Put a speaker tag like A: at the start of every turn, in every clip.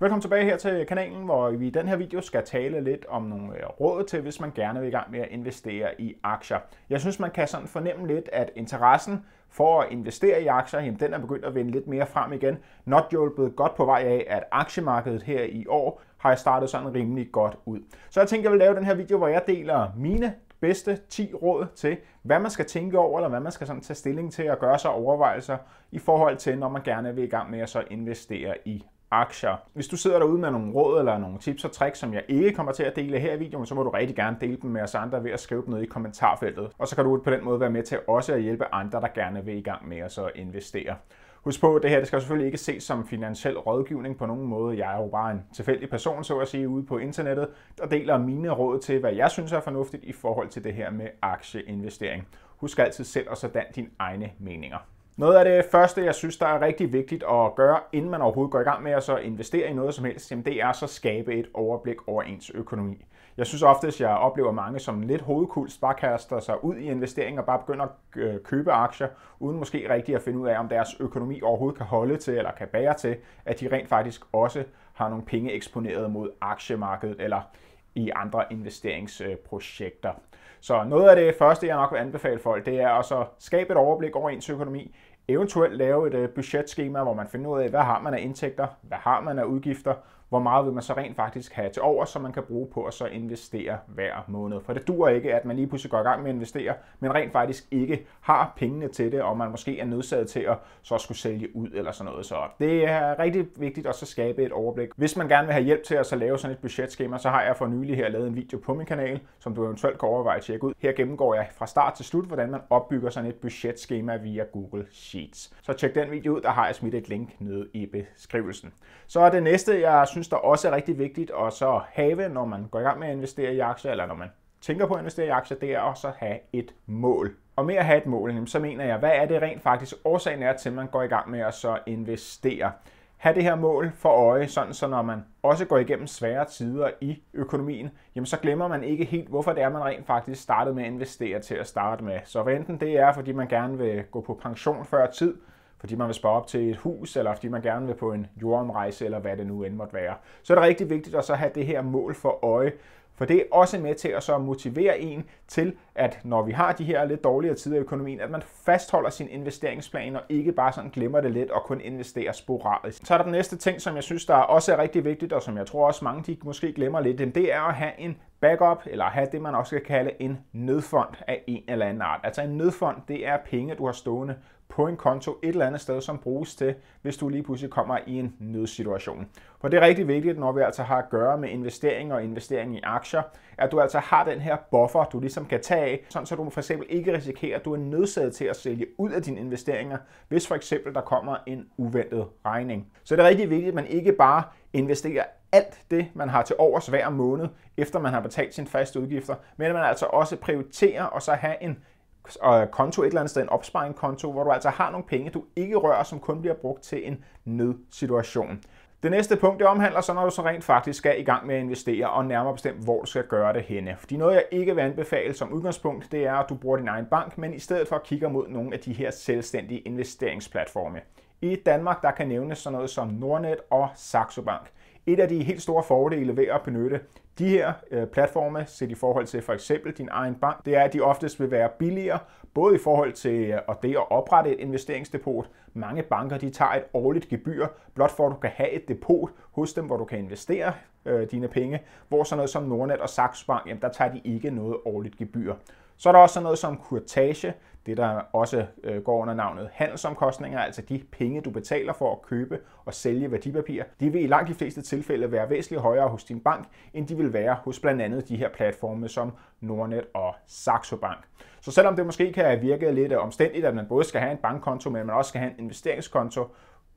A: Velkommen tilbage her til kanalen, hvor vi i den her video skal tale lidt om nogle øh, råd til, hvis man gerne vil i gang med at investere i aktier. Jeg synes, man kan sådan fornemme lidt, at interessen for at investere i aktier, jamen den er begyndt at vende lidt mere frem igen. Not hjulpet godt på vej af, at aktiemarkedet her i år har jeg startet sådan rimelig godt ud. Så jeg tænkte, jeg vil lave den her video, hvor jeg deler mine bedste 10 råd til, hvad man skal tænke over, eller hvad man skal sådan tage stilling til at gøre sig overvejelser i forhold til, når man gerne vil i gang med at så investere i aktier. Hvis du sidder derude med nogle råd eller nogle tips og tricks, som jeg ikke kommer til at dele her i videoen, så må du rigtig gerne dele dem med os andre ved at skrive dem ned i kommentarfeltet. Og så kan du på den måde være med til også at hjælpe andre, der gerne vil i gang med at så investere. Husk på, at det her det skal selvfølgelig ikke ses som finansiel rådgivning på nogen måde. Jeg er jo bare en tilfældig person, så at sige, ude på internettet, der deler mine råd til, hvad jeg synes er fornuftigt i forhold til det her med aktieinvestering. Husk altid selv at sådan dine egne meninger. Noget af det første, jeg synes, der er rigtig vigtigt at gøre, inden man overhovedet går i gang med at så investere i noget som helst, jamen det er så at skabe et overblik over ens økonomi. Jeg synes ofte, at jeg oplever mange, som lidt hovedkulst bare kaster sig ud i investeringer og bare begynder at øh, købe aktier, uden måske rigtig at finde ud af, om deres økonomi overhovedet kan holde til eller kan bære til, at de rent faktisk også har nogle penge eksponeret mod aktiemarkedet eller i andre investeringsprojekter. Så noget af det første, jeg nok vil anbefale folk, det er også at skabe et overblik over ens økonomi, eventuelt lave et øh, budgetskema, hvor man finder ud af, hvad har man af indtægter, hvad har man af udgifter, hvor meget vil man så rent faktisk have til over, som man kan bruge på at så investere hver måned. For det duer ikke, at man lige pludselig går i gang med at investere, men rent faktisk ikke har pengene til det, og man måske er nødsaget til at så skulle sælge ud eller sådan noget. Så det er rigtig vigtigt også at skabe et overblik. Hvis man gerne vil have hjælp til at så lave sådan et budgetskema, så har jeg for nylig her lavet en video på min kanal, som du eventuelt kan overveje at tjekke ud. Her gennemgår jeg fra start til slut, hvordan man opbygger sådan et budgetskema via Google Sheets. Så tjek den video ud, der har jeg smidt et link nede i beskrivelsen. Så er det næste, jeg synes, der også er rigtig vigtigt at så have, når man går i gang med at investere i aktier, eller når man tænker på at investere i aktier, det er også at have et mål. Og med at have et mål, så mener jeg, hvad er det rent faktisk årsagen er til, at man går i gang med at så investere. Ha' det her mål for øje, sådan så når man også går igennem svære tider i økonomien, jamen så glemmer man ikke helt, hvorfor det er, man rent faktisk startede med at investere til at starte med. Så enten det er, fordi man gerne vil gå på pension før tid, fordi man vil spare op til et hus, eller fordi man gerne vil på en jordomrejse, eller hvad det nu end måtte være. Så er det rigtig vigtigt at så have det her mål for øje, for det er også med til at så motivere en til, at når vi har de her lidt dårligere tider i økonomien, at man fastholder sin investeringsplan og ikke bare sådan glemmer det lidt og kun investerer sporadisk. Så er der den næste ting, som jeg synes, der også er rigtig vigtigt, og som jeg tror også mange de måske glemmer lidt, det er at have en backup, eller have det, man også kan kalde en nødfond af en eller anden art. Altså en nødfond, det er penge, du har stående på en konto et eller andet sted, som bruges til, hvis du lige pludselig kommer i en nødsituation. For det er rigtig vigtigt, når vi altså har at gøre med investeringer og investering i aktier, at du altså har den her buffer, du ligesom kan tage af, sådan så du for eksempel ikke risikerer, at du er nødsaget til at sælge ud af dine investeringer, hvis for eksempel der kommer en uventet regning. Så det er rigtig vigtigt, at man ikke bare investerer alt det, man har til overs hver måned, efter man har betalt sine faste udgifter, men at man altså også prioriterer og så have en konto et eller andet sted, en opsparingkonto, hvor du altså har nogle penge, du ikke rører, som kun bliver brugt til en nødsituation. Det næste punkt, det omhandler så, når du så rent faktisk skal i gang med at investere, og nærmere bestemt, hvor du skal gøre det henne. Fordi noget, jeg ikke vil anbefale som udgangspunkt, det er, at du bruger din egen bank, men i stedet for kigger mod nogle af de her selvstændige investeringsplatforme. I Danmark, der kan nævnes sådan noget som Nordnet og Saxo Bank. Et af de helt store fordele ved at benytte de her øh, platforme, set i forhold til for eksempel din egen bank, det er, at de oftest vil være billigere, både i forhold til øh, det at oprette et investeringsdepot. Mange banker de tager et årligt gebyr, blot for at du kan have et depot hos dem, hvor du kan investere øh, dine penge, hvor sådan noget som Nordnet og Saxo Bank, jamen, der tager de ikke noget årligt gebyr. Så er der også sådan noget som kurtage, det der også øh, går under navnet handelsomkostninger, altså de penge, du betaler for at købe og sælge værdipapirer, de vil i langt de fleste tilfælde være væsentligt højere hos din bank, end de vil være hos blandt andet de her platforme som Nordnet og Saxo Bank. Så selvom det måske kan virke lidt omstændigt, at man både skal have en bankkonto, men man også skal have en investeringskonto,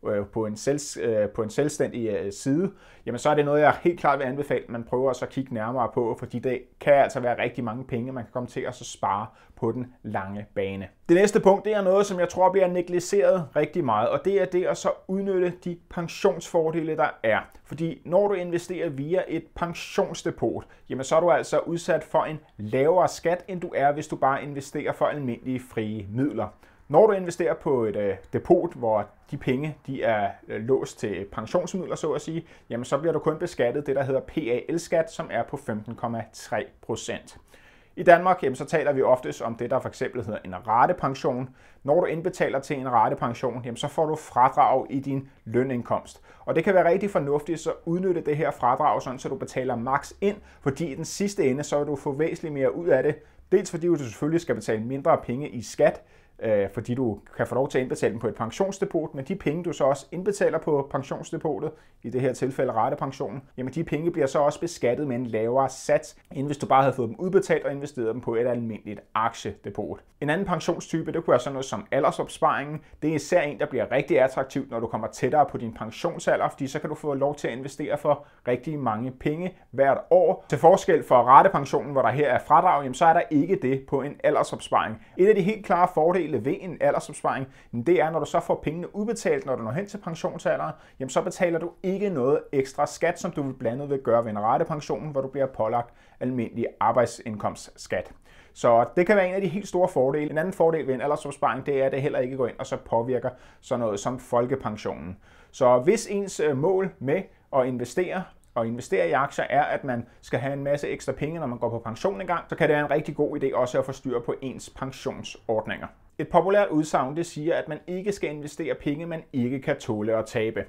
A: Øh, på en, selv, øh, på en selvstændig øh, side, jamen så er det noget, jeg helt klart vil anbefale, at man prøver så at kigge nærmere på, fordi det kan altså være rigtig mange penge, man kan komme til at så spare på den lange bane. Det næste punkt, det er noget, som jeg tror bliver negligeret rigtig meget, og det er det at så udnytte de pensionsfordele, der er. Fordi når du investerer via et pensionsdepot, jamen så er du altså udsat for en lavere skat, end du er, hvis du bare investerer for almindelige frie midler. Når du investerer på et øh, depot, hvor de penge de er øh, låst til pensionsmidler, så at sige, jamen så bliver du kun beskattet det, der hedder PAL-skat, som er på 15,3 procent. I Danmark jamen, så taler vi oftest om det, der for eksempel hedder en ratepension. Når du indbetaler til en ratepension, jamen, så får du fradrag i din lønindkomst. Og det kan være rigtig fornuftigt at udnytte det her fradrag, sådan, så du betaler maks ind, fordi i den sidste ende, så vil du få væsentligt mere ud af det. Dels fordi du selvfølgelig skal betale mindre penge i skat, øh, fordi du kan få lov til at indbetale dem på et pensionsdepot, men de penge, du så også indbetaler på pensionsdepotet, i det her tilfælde ratepensionen, jamen de penge bliver så også beskattet med en lavere sats, end hvis du bare havde fået dem udbetalt og investeret dem på et almindeligt aktiedepot. En anden pensionstype, det kunne være sådan noget som aldersopsparingen. Det er især en, der bliver rigtig attraktiv, når du kommer tættere på din pensionsalder, fordi så kan du få lov til at investere for rigtig mange penge hvert år. Til forskel for ratepensionen, hvor der her er fradrag, jamen så er der ikke det på en aldersopsparing. Et af de helt klare fordele fordele ved en aldersopsparing, det er, når du så får pengene udbetalt, når du når hen til pensionsalderen, jamen så betaler du ikke noget ekstra skat, som du vil blandt andet vil gøre ved en pension, hvor du bliver pålagt almindelig arbejdsindkomstskat. Så det kan være en af de helt store fordele. En anden fordel ved en aldersopsparing, det er, at det heller ikke går ind og så påvirker sådan noget som folkepensionen. Så hvis ens øh, mål med at investere og investere i aktier er, at man skal have en masse ekstra penge, når man går på pension engang, så kan det være en rigtig god idé også at få styr på ens pensionsordninger. Et populært udsagn det siger, at man ikke skal investere penge, man ikke kan tåle at tabe.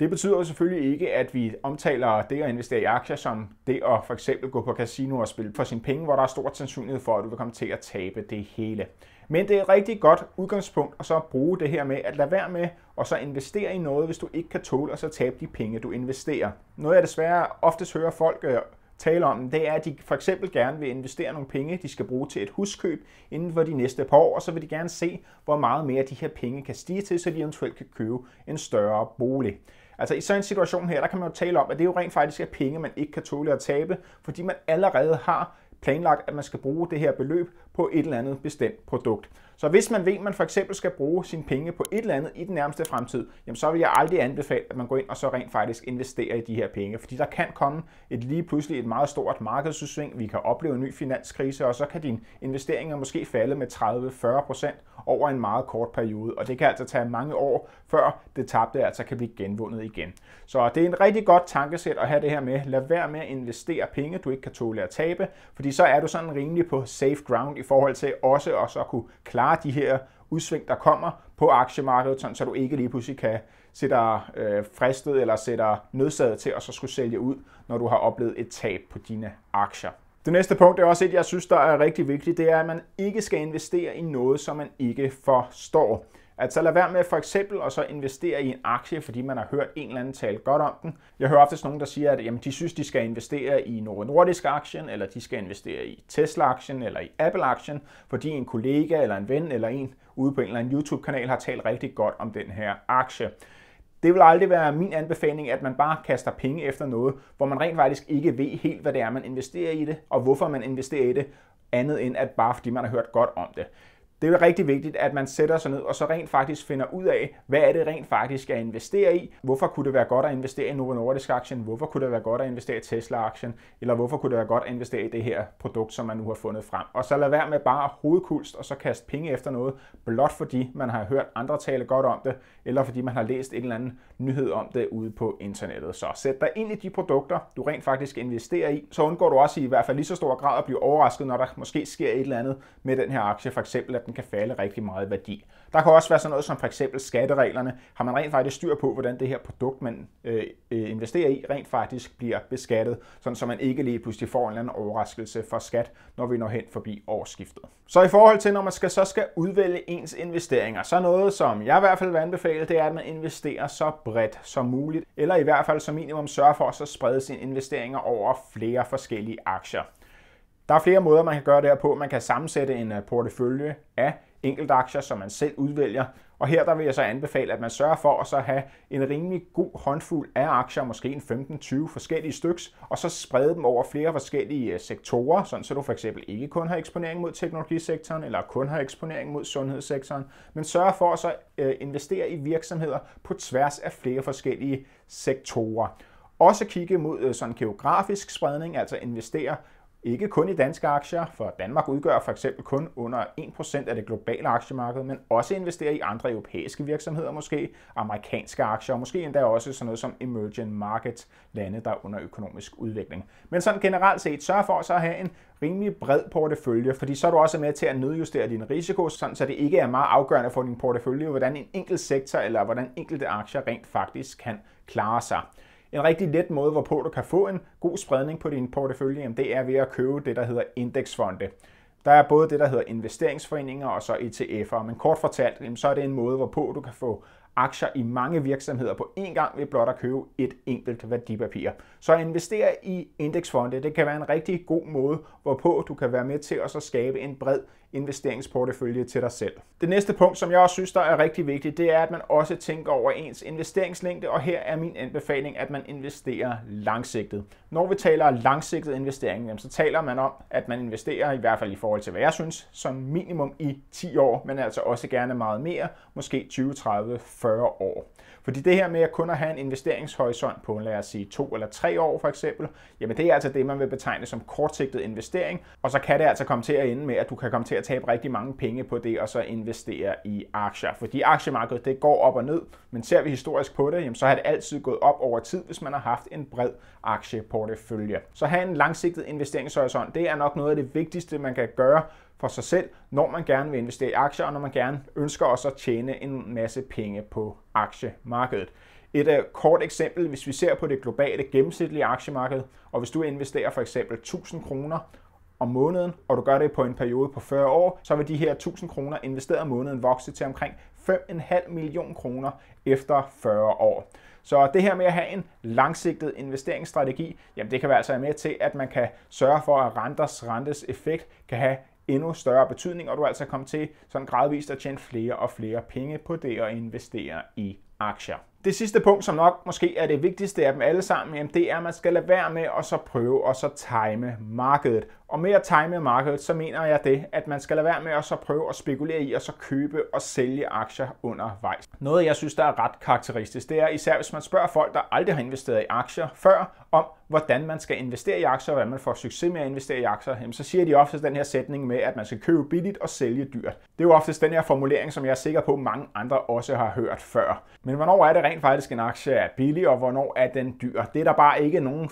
A: Det betyder selvfølgelig ikke, at vi omtaler det at investere i aktier som det at for eksempel gå på casino og spille for sine penge, hvor der er stor sandsynlighed for, at du vil komme til at tabe det hele. Men det er et rigtig godt udgangspunkt at så bruge det her med at lade være med og så investere i noget, hvis du ikke kan tåle at så tabe de penge, du investerer. Noget jeg desværre oftest hører folk øh, tale om, det er, at de for eksempel gerne vil investere nogle penge, de skal bruge til et huskøb inden for de næste par år, og så vil de gerne se, hvor meget mere de her penge kan stige til, så de eventuelt kan købe en større bolig. Altså i sådan en situation her, der kan man jo tale om, at det jo rent faktisk er penge, man ikke kan tåle at tabe, fordi man allerede har planlagt, at man skal bruge det her beløb på et eller andet bestemt produkt. Så hvis man ved, at man for eksempel skal bruge sine penge på et eller andet i den nærmeste fremtid, jamen så vil jeg aldrig anbefale, at man går ind og så rent faktisk investerer i de her penge, fordi der kan komme et lige pludselig et meget stort markedsudsving, vi kan opleve en ny finanskrise, og så kan dine investeringer måske falde med 30-40% over en meget kort periode, og det kan altså tage mange år, før det tabte altså kan blive genvundet igen. Så det er en rigtig godt tankesæt at have det her med, lad være med at investere penge, du ikke kan tåle at tabe, fordi fordi så er du sådan rimelig på safe ground i forhold til også at så kunne klare de her udsving, der kommer på aktiemarkedet, sådan, så du ikke lige pludselig kan sætte dig øh, fristet eller sætte dig nødsaget til at så skulle sælge ud, når du har oplevet et tab på dine aktier. Det næste punkt er også et, jeg synes, der er rigtig vigtigt, det er, at man ikke skal investere i noget, som man ikke forstår. At så lad være med for eksempel at så investere i en aktie, fordi man har hørt en eller anden tale godt om den. Jeg hører oftest nogen, der siger, at jamen, de synes, de skal investere i Novo Nordisk-aktien, eller de skal investere i Tesla-aktien, eller i Apple-aktien, fordi en kollega, eller en ven, eller en ude på en eller anden YouTube-kanal har talt rigtig godt om den her aktie. Det vil aldrig være min anbefaling, at man bare kaster penge efter noget, hvor man rent faktisk ikke ved helt, hvad det er, man investerer i det, og hvorfor man investerer i det, andet end at bare fordi man har hørt godt om det. Det er rigtig vigtigt, at man sætter sig ned og så rent faktisk finder ud af, hvad er det rent faktisk at investere i? Hvorfor kunne det være godt at investere i Novo Nordisk-aktien? Hvorfor kunne det være godt at investere i Tesla-aktien? Eller hvorfor kunne det være godt at investere i det her produkt, som man nu har fundet frem? Og så lad være med bare hovedkulst og så kaste penge efter noget, blot fordi man har hørt andre tale godt om det, eller fordi man har læst en eller anden nyhed om det ude på internettet. Så sæt dig ind i de produkter, du rent faktisk investerer i, så undgår du også i, i hvert fald lige så stor grad at blive overrasket, når der måske sker et eller andet med den her aktie, for eksempel den kan falde rigtig meget i værdi. Der kan også være sådan noget som for eksempel skattereglerne. Har man rent faktisk styr på, hvordan det her produkt, man øh, øh, investerer i, rent faktisk bliver beskattet, sådan så man ikke lige pludselig får en eller anden overraskelse for skat, når vi når hen forbi årsskiftet. Så i forhold til, når man skal, så skal udvælge ens investeringer, så noget, som jeg i hvert fald vil anbefale, det er, at man investerer så bredt som muligt, eller i hvert fald som minimum sørger for at så sprede sine investeringer over flere forskellige aktier. Der er flere måder, man kan gøre det her på. Man kan sammensætte en øh, portefølje af enkeltaktier, som man selv udvælger. Og her der vil jeg så anbefale, at man sørger for at så have en rimelig god håndfuld af aktier, måske en 15-20 forskellige styks, og så sprede dem over flere forskellige øh, sektorer, sådan så du for eksempel ikke kun har eksponering mod teknologisektoren, eller kun har eksponering mod sundhedssektoren, men sørger for at så øh, investere i virksomheder på tværs af flere forskellige sektorer. Også kigge mod sådan geografisk spredning, altså investere ikke kun i danske aktier, for Danmark udgør for eksempel kun under 1% af det globale aktiemarked, men også investere i andre europæiske virksomheder måske, amerikanske aktier og måske endda også sådan noget som emerging markets, lande der er under økonomisk udvikling. Men sådan generelt set, sørg for så at have en rimelig bred portefølje, fordi så er du også med til at nedjustere din risiko, sådan så det ikke er meget afgørende for din portefølje, hvordan en enkelt sektor eller hvordan enkelte aktier rent faktisk kan klare sig. En rigtig let måde, hvorpå du kan få en god spredning på din portefølje, det er ved at købe det, der hedder indeksfonde. Der er både det, der hedder investeringsforeninger og så ETF'er, men kort fortalt, så er det en måde, hvorpå du kan få aktier i mange virksomheder på én gang ved blot at købe et enkelt værdipapir. Så at investere i indeksfonde, det kan være en rigtig god måde, hvorpå du kan være med til at så skabe en bred investeringsportefølje til dig selv. Det næste punkt, som jeg også synes, der er rigtig vigtigt, det er, at man også tænker over ens investeringslængde, og her er min anbefaling, at man investerer langsigtet. Når vi taler langsigtet investering, så taler man om, at man investerer, i hvert fald i forhold til hvad jeg synes, som minimum i 10 år, men altså også gerne meget mere, måske 20, 30, 40 år. Fordi det her med at kun at have en investeringshorisont på, lad os sige, to eller tre år for eksempel, jamen det er altså det, man vil betegne som kortsigtet investering, og så kan det altså komme til at ende med, at du kan komme til at tabe rigtig mange penge på det, og så investere i aktier. Fordi aktiemarkedet det går op og ned, men ser vi historisk på det, jamen, så har det altid gået op over tid, hvis man har haft en bred aktieportefølje. Så have en langsigtet investeringshorisont, det er nok noget af det vigtigste, man kan gøre for sig selv, når man gerne vil investere i aktier, og når man gerne ønsker også at tjene en masse penge på aktiemarkedet. Et uh, kort eksempel, hvis vi ser på det globale gennemsnitlige aktiemarked, og hvis du investerer for eksempel 1000 kroner, om måneden, og du gør det på en periode på 40 år, så vil de her 1000 kroner investeret om måneden vokse til omkring 5,5 million kroner efter 40 år. Så det her med at have en langsigtet investeringsstrategi, jamen det kan være altså med til, at man kan sørge for, at renters rentes effekt kan have endnu større betydning, og du altså komme til sådan gradvist at tjene flere og flere penge på det at investere i aktier. Det sidste punkt, som nok måske er det vigtigste af dem alle sammen, jamen det er, at man skal lade være med at så prøve at så time markedet. Og med at time markedet, så mener jeg det, at man skal lade være med at så prøve at spekulere i at så købe og sælge aktier undervejs. Noget, jeg synes, der er ret karakteristisk, det er især, hvis man spørger folk, der aldrig har investeret i aktier før, om hvordan man skal investere i aktier, og hvordan man får succes med at investere i aktier, så siger de oftest den her sætning med, at man skal købe billigt og sælge dyrt. Det er jo oftest den her formulering, som jeg er sikker på, mange andre også har hørt før. Men hvornår er det rent faktisk, en aktie er billig, og hvornår er den dyr? Det er der bare ikke nogen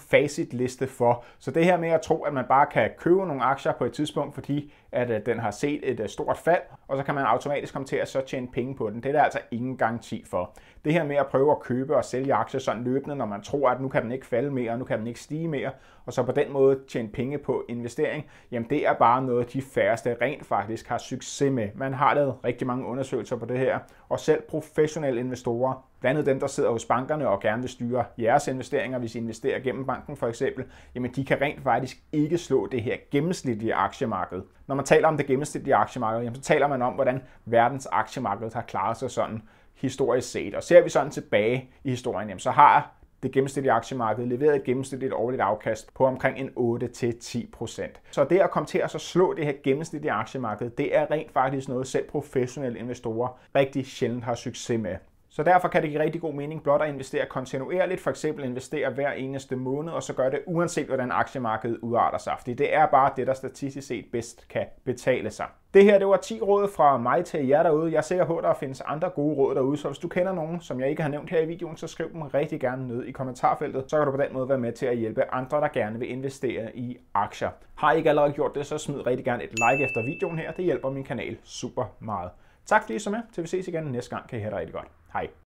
A: liste for. Så det her med at tro, at man bare kan købe nogle aktier på et tidspunkt, fordi at øh, den har set et øh, stort fald, og så kan man automatisk komme til at så tjene penge på den. Det er der altså ingen garanti for. Det her med at prøve at købe og sælge aktier sådan løbende, når man tror, at nu kan den ikke falde mere, nu kan den ikke stige mere, og så på den måde tjene penge på investering, jamen det er bare noget, de færreste rent faktisk har succes med. Man har lavet rigtig mange undersøgelser på det her, og selv professionelle investorer blandt andet dem, der sidder hos bankerne og gerne vil styre jeres investeringer, hvis I investerer gennem banken for eksempel, jamen de kan rent faktisk ikke slå det her gennemsnitlige aktiemarked. Når man taler om det gennemsnitlige aktiemarked, jamen så taler man om, hvordan verdens aktiemarked har klaret sig sådan historisk set. Og ser vi sådan tilbage i historien, jamen, så har det gennemsnitlige aktiemarked leveret et gennemsnitligt årligt afkast på omkring en 8-10%. Så det at komme til at så slå det her gennemsnitlige aktiemarked, det er rent faktisk noget, selv professionelle investorer rigtig sjældent har succes med. Så derfor kan det give rigtig god mening blot at investere kontinuerligt, for eksempel investere hver eneste måned, og så gør det uanset hvordan aktiemarkedet udarter sig. Fordi det er bare det, der statistisk set bedst kan betale sig. Det her det var 10 råd fra mig til jer derude. Jeg er sikker på, at der findes andre gode råd derude, så hvis du kender nogen, som jeg ikke har nævnt her i videoen, så skriv dem rigtig gerne ned i kommentarfeltet. Så kan du på den måde være med til at hjælpe andre, der gerne vil investere i aktier. Har I ikke allerede gjort det, så smid rigtig gerne et like efter videoen her. Det hjælper min kanal super meget. Tak fordi I så med. Til vi ses igen næste gang, kan I have det rigtig godt. Hej.